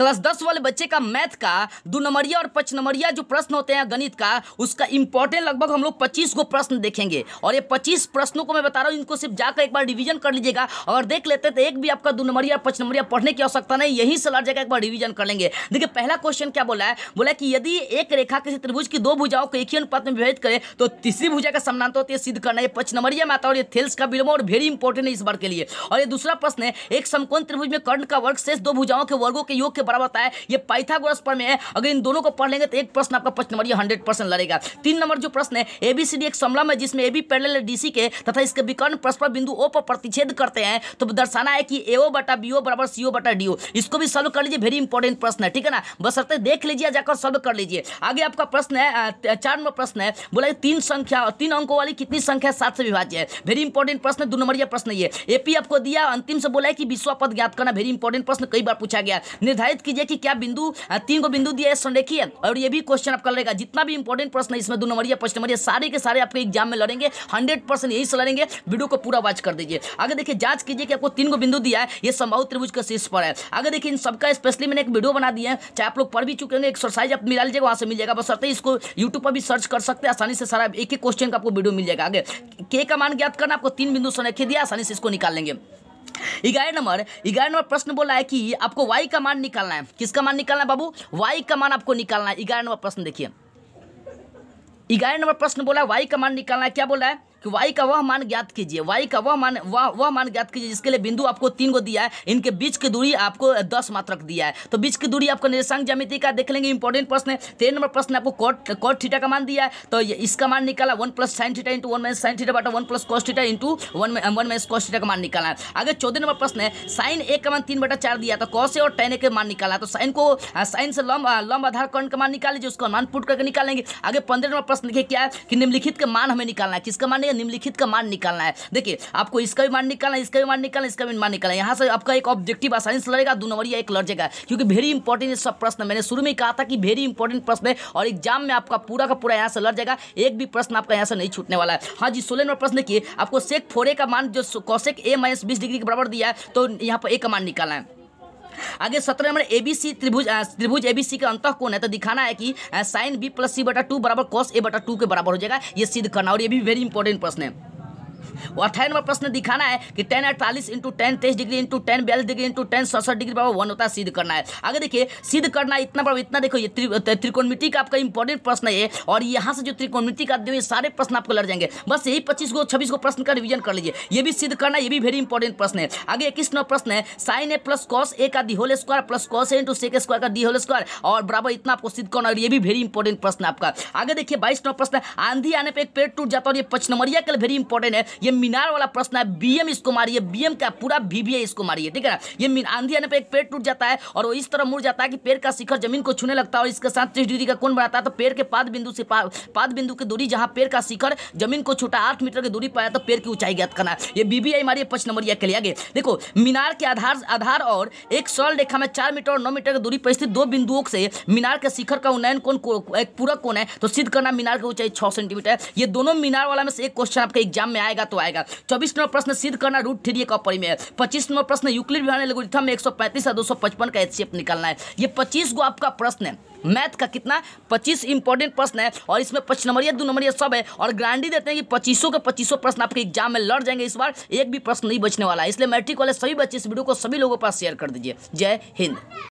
class दस वाले बच्चे का मैथ का दो नंबरिया और पच नंबरिया जो प्रश्न होते हैं गणित का उसका इंपॉर्टेंट लगभग हम लोग पच्चीस को प्रश्न देखेंगे और ये पच्चीस प्रश्नों को मैं बता रहा हूँ इनको सिर्फ जाकर एक बार रिविजन कर लीजिएगा और देख लेते तो एक भी आपका दो नंबरिया पच नंबरिया पढ़ने की आवश्यकता नहीं यही से लड़ जाएगा एक बार रिविजन कर लेंगे देखिए पहला क्वेश्चन क्या बोला है बोला कि यदि एक रेखा किसी त्रिभुज की दो भुजाओं को एक ही अनुपात में विभाजित करे तो तीसरी भुजा का समानांतर होती है सिद्ध करना है पच नंबरिया में आता है और ये थेल्स का विलोम और वेरी इंपॉर्टेंट है इस बार के लिए और ये दूसरा प्रश्न है एक समकोण त्रिभुज में कर्ण का वर्ग शेष दो भुजाओं के वर्गों के योग के बराबर होता है ये पाइथागोरस प्रमेय है अगर इन दोनों को पढ़ लेंगे तो एक प्रश्न आपका प्रश्न नंबर हंड्रेड परसेंट लड़ेगा तीन नंबर जो प्रश्न है एबीसीडी एक समलम है जिसमें ए बी पैरेलल डीसी के तथा इसके विकर्ण परस्पर बिंदु ओ पर प्रतिच्छेद करते हैं तो दर्शाना है कि ए ओ बटा बी ओ बराबर सी ओ बटा डी ओ इसको भी सॉल्व कर लीजिए वेरी इंपॉर्टेंट प्रश्न है ठीक है ना बस सकते देख लीजिए जाकर सॉल्व कर लीजिए आगे आपका प्रश्न है चार नंबर प्रश्न है बोला तीन संख्या तीन अंकों वाली कितनी संख्या सात से विभाज्य है वेरी इंपॉर्टेंट प्रश्न दो नंबर यह प्रश्न ये एपी आपको दिया अंतिम से बोला है कि विश्वापद ज्ञात करना वेरी इंपॉर्टेंट प्रश्न कई बार पूछा गया निर्धारित निर्धारित कीजिए कि क्या बिंदु तीन को बिंदु दिया है देखिए और ये भी क्वेश्चन आपका लड़ेगा जितना भी इंपॉर्टेंट प्रश्न है इसमें दो नंबर या फर्स्ट नंबर सारे के सारे आपके एग्जाम में लड़ेंगे हंड्रेड परसेंट यही से लड़ेंगे वीडियो को पूरा वॉच कर दीजिए आगे देखिए जांच कीजिए कि आपको तीन को बिंदु दिया है ये संभव त्रिभुज के शीर्ष पर है आगे देखिए इन सबका स्पेशली मैंने एक वीडियो बना दिया है चाहे आप लोग पढ़ भी चुके होंगे एक्सरसाइज आप मिला लीजिएगा वहाँ से मिल जाएगा बस सरते इसको यूट्यूब पर भी सर्च कर सकते हैं आसानी से सारा एक ही क्वेश्चन का आपको वीडियो मिल जाएगा आगे के का मान ज्ञात करना आपको तीन बिंदु संरेखित दिया आसानी से इसको निकाल लेंगे ग्यारह नंबर ग्यारह नंबर प्रश्न बोला है कि आपको वाई का मान निकालना है किसका मान निकालना है बाबू वाई का मान आपको निकालना है ग्यारह नंबर प्रश्न देखिए ग्यारह नंबर प्रश्न बोला है वाई का मान निकालना है क्या बोला है कि वाई का वह मान ज्ञात कीजिए वाई का वह मान वह वह मान ज्ञात कीजिए जिसके लिए बिंदु आपको तीन को दिया है इनके बीच की दूरी आपको दस मात्रक दिया है तो बीच की दूरी आपको निर्देशांक जमिति का देख लेंगे इंपॉर्टेंट प्रश्न है तेरह नंबर प्रश्न आपको कॉट कॉट थीटा का मान दिया है तो इसका मान निकाला one plus sine theta into one minus sine theta बाटा one plus cos theta into one one minus cos theta का मान निकाला है आगे चौदह नंबर प्रश्न है साइन ए का मान तीन बटा चार दिया तो कॉस ए और टेन ए का मान निकाला तो साइन को साइन से लंब लंब आधार कर्ण का मान निकाल लीजिए उसका मान पुट करके निकालेंगे आगे पंद्रह नंबर प्रश्न देखिए क्या है कि निम्नलिखित का मान हमें निकालना है किसका मान या निम्नलिखित का मान निकालना है देखिए आपको इसका भी मान निकालना है इसका भी मान निकालना है इसका भी मान निकालना है यहाँ से आपका एक ऑब्जेक्टिव आसानी से लड़ेगा दो नंबर या एक लड़ जाएगा क्योंकि वेरी इंपॉर्टेंट सब प्रश्न मैंने शुरू में कहा था कि वेरी इंपॉर्टेंट प्रश्न है और एग्जाम में आपका पूरा का पूरा यहाँ से लड़ जाएगा एक भी प्रश्न आपका यहाँ से नहीं छूटने वाला है हाँ जी सोलह नंबर प्रश्न देखिए आपको सेक फोरे का मान जो कौशेक ए माइनस बीस डिग्री के बराबर दिया है तो यहाँ पर एक का मान निकालना है आगे सत्रह नंबर ए बी सी त्रिभुज त्रिभुज ए बी सी का अंत कौन है तो दिखाना है कि साइन बी प्लस सी बटा टू बराबर कॉस ए बटा टू के बराबर हो जाएगा ये सिद्ध करना और ये भी वेरी इंपॉर्टेंट प्रश्न है वो अठानवे प्रश्न दिखाना है कि टेन अड़तालीस इंटू टेन तेईस डिग्री इंटू टेन बयालीस डिग्री इंटू टेन सड़सठ डिग्री बराबर वन होता है सिद्ध करना है आगे देखिए सिद्ध करना इतना बराबर इतना देखो ये त्रिकोणमिति का आपका इंपॉर्टेंट प्रश्न है और यहाँ से जो त्रिकोणमिति का दिए सारे प्रश्न आपको लड़ जाएंगे बस यही पच्चीस को छब्बीस को प्रश्न का रिविजन कर लीजिए ये भी सिद्ध करना ये भी वेरी इंपॉर्टेंट प्रश्न है आगे इक्कीस नौ प्रश्न है sine A plus cos A का the whole square plus cos A into sec square का दी होल स्क्वायर और बराबर इतना आपको सिद्ध करना और ये भी वेरी इंपॉर्टेंट प्रश्न है आपका आगे देखिए बाईस नौ प्रश्न आंधी आने पर एक पेड़ टूट जाता है और ये पचनमरिया के लिए वेरी इंपॉर्टेंट है ये ये मीनार वाला प्रश्न है बीएम इसको मारिए बीएम का पूरा बीबीए इसको मारिए ठीक है ना ये आंधी आने पर एक पेड़ टूट जाता है और वो इस तरह मुड़ जाता है कि पेड़ का शिखर जमीन को छूने लगता है और इसके साथ तीस डिग्री का कौन बनाता है तो पेड़ के पाद बिंदु से पाद बिंदु की दूरी जहाँ पेड़ का शिखर जमीन को छूटा आठ मीटर की दूरी पर तो पेड़ की ऊंचाई ज्ञात करना ये बीबीआई मारिए पांच नंबरिया के लिए आगे देखो मीनार के आधार आधार और एक सरल रेखा में चार मीटर और नौ मीटर की दूरी पर स्थित दो बिंदुओं से मीनार के शिखर का उन्नयन कौन एक पूरा कौन है तो सिद्ध करना मीनार की ऊंचाई छह सेंटीमीटर है ये दोनों मीनार वाला में से एक क्वेश्चन आपके एग्जाम में आएगा तो आएगा चौबीस नंबर प्रश्न सिद्ध करना रूट थ्री का अपरी है पच्चीस नंबर प्रश्न यूक्लिड विभाग में एक सौ पैंतीस और दो सौ पचपन का एचसीएफ निकालना है ये पच्चीस गो आपका प्रश्न है मैथ का कितना पच्चीस इंपॉर्टेंट प्रश्न है और इसमें पच्चीस नंबरिया दो नंबरिया सब है और गारंटी देते हैं कि पच्चीसों के पच्चीसों प्रश्न आपके एग्जाम में लड़ जाएंगे इस बार एक भी प्रश्न नहीं बचने वाला है इसलिए मैट्रिक वाले सभी बच्चे इस वीडियो को सभी लोगों के पास शेयर कर दीजिए जय हिंद